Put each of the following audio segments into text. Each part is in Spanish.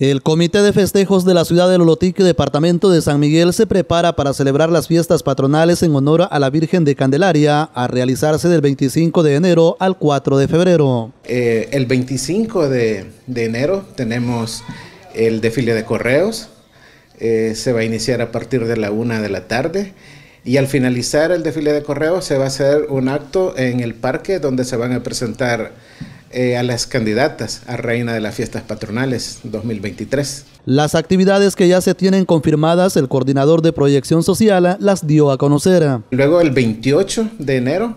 El Comité de Festejos de la Ciudad de Lolotique, Departamento de San Miguel, se prepara para celebrar las fiestas patronales en honor a la Virgen de Candelaria, a realizarse del 25 de enero al 4 de febrero. Eh, el 25 de, enero tenemos el desfile de correos, eh, se va a iniciar a partir de la una de la tarde. Y al finalizar el desfile de correos se va a hacer un acto en el parque donde se van a presentar eh, a las candidatas a Reina de las Fiestas Patronales 2023. Las actividades que ya se tienen confirmadas, el coordinador de proyección social las dio a conocer. Luego el 28 de enero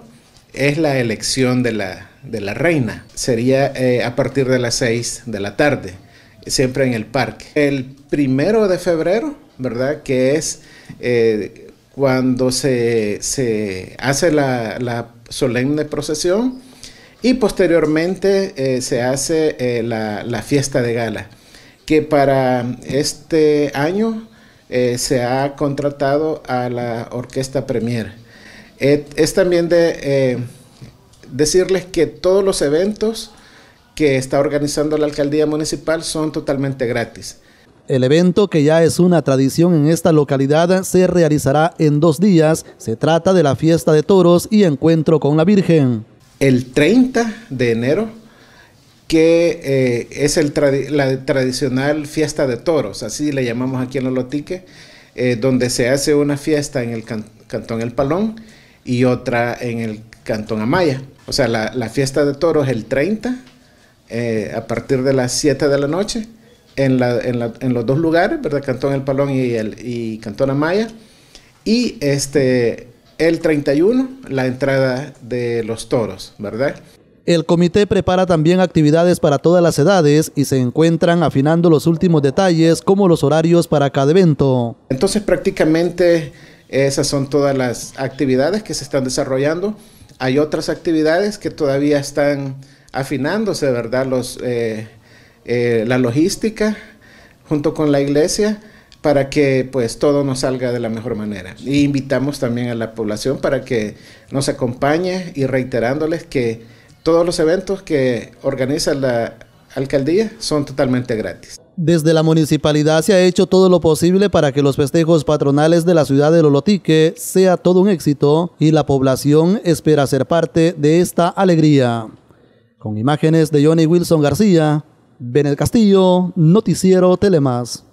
es la elección de la, de la reina. Sería eh, a partir de las 6 de la tarde, siempre en el parque. El primero de febrero, ¿verdad? Que es eh, cuando se, se hace la, la solemne procesión y posteriormente eh, se hace eh, la, fiesta de gala, que para este año eh, se ha contratado a la Orquesta Premier. es también de decirles que todos los eventos que está organizando la alcaldía municipal son totalmente gratis. El evento, que ya es una tradición en esta localidad, se realizará en dos días. Se trata de la fiesta de toros y encuentro con la Virgen el 30 de enero, que eh, es el la tradicional fiesta de toros, así le llamamos aquí en Olotique, eh, donde se hace una fiesta en el Cantón El Palón y otra en el Cantón Amaya. O sea, la, fiesta de toros el 30, eh, a partir de las 7 de la noche, en, los dos lugares, ¿verdad? Cantón El Palón y, el, y Cantón Amaya. Y este, el 31 la entrada de los toros, ¿verdad? El comité prepara también actividades para todas las edades y se encuentran afinando los últimos detalles como los horarios para cada evento. Entonces prácticamente esas son todas las actividades que se están desarrollando. Hay otras actividades que todavía están afinándose, ¿verdad? Los, eh, eh, la logística junto con la iglesia para que pues todo nos salga de la mejor manera. Y invitamos también a la población para que nos acompañe y reiterándoles que todos los eventos que organiza la alcaldía son totalmente gratis. Desde la municipalidad se ha hecho todo lo posible para que los festejos patronales de la ciudad de Lolotique sea todo un éxito y la población espera ser parte de esta alegría. Con imágenes de Johnny Wilson García, Benel Castillo, Noticiero Telemás.